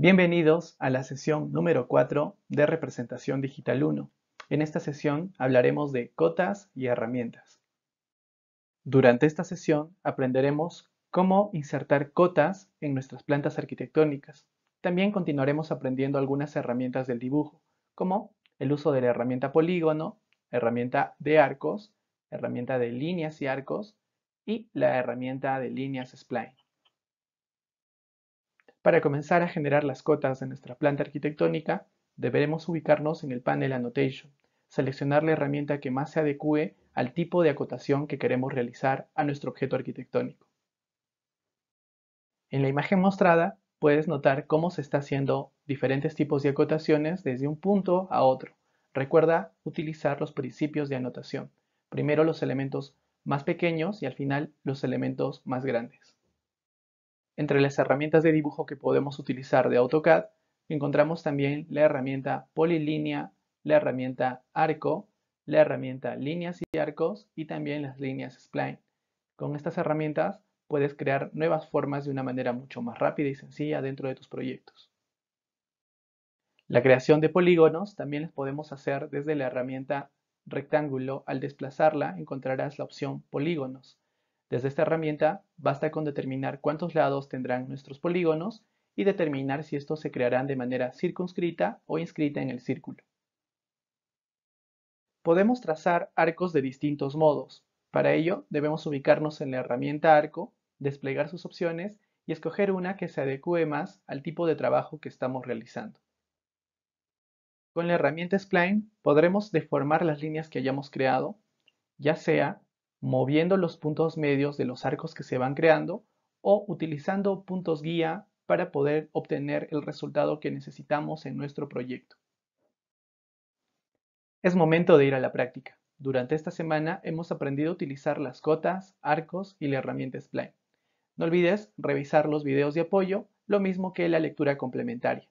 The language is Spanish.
Bienvenidos a la sesión número 4 de Representación Digital 1. En esta sesión hablaremos de cotas y herramientas. Durante esta sesión aprenderemos cómo insertar cotas en nuestras plantas arquitectónicas. También continuaremos aprendiendo algunas herramientas del dibujo, como el uso de la herramienta polígono, herramienta de arcos, herramienta de líneas y arcos y la herramienta de líneas spline. Para comenzar a generar las cotas de nuestra planta arquitectónica, deberemos ubicarnos en el panel Annotation, seleccionar la herramienta que más se adecue al tipo de acotación que queremos realizar a nuestro objeto arquitectónico. En la imagen mostrada, puedes notar cómo se está haciendo diferentes tipos de acotaciones desde un punto a otro. Recuerda utilizar los principios de anotación. Primero los elementos más pequeños y al final los elementos más grandes. Entre las herramientas de dibujo que podemos utilizar de AutoCAD, encontramos también la herramienta polilínea, la herramienta arco, la herramienta líneas y arcos y también las líneas spline. Con estas herramientas puedes crear nuevas formas de una manera mucho más rápida y sencilla dentro de tus proyectos. La creación de polígonos también las podemos hacer desde la herramienta rectángulo. Al desplazarla encontrarás la opción polígonos. Desde esta herramienta basta con determinar cuántos lados tendrán nuestros polígonos y determinar si estos se crearán de manera circunscrita o inscrita en el círculo. Podemos trazar arcos de distintos modos. Para ello debemos ubicarnos en la herramienta arco, desplegar sus opciones y escoger una que se adecue más al tipo de trabajo que estamos realizando. Con la herramienta Spline podremos deformar las líneas que hayamos creado, ya sea moviendo los puntos medios de los arcos que se van creando o utilizando puntos guía para poder obtener el resultado que necesitamos en nuestro proyecto. Es momento de ir a la práctica. Durante esta semana hemos aprendido a utilizar las cotas, arcos y la herramienta Spline. No olvides revisar los videos de apoyo, lo mismo que la lectura complementaria.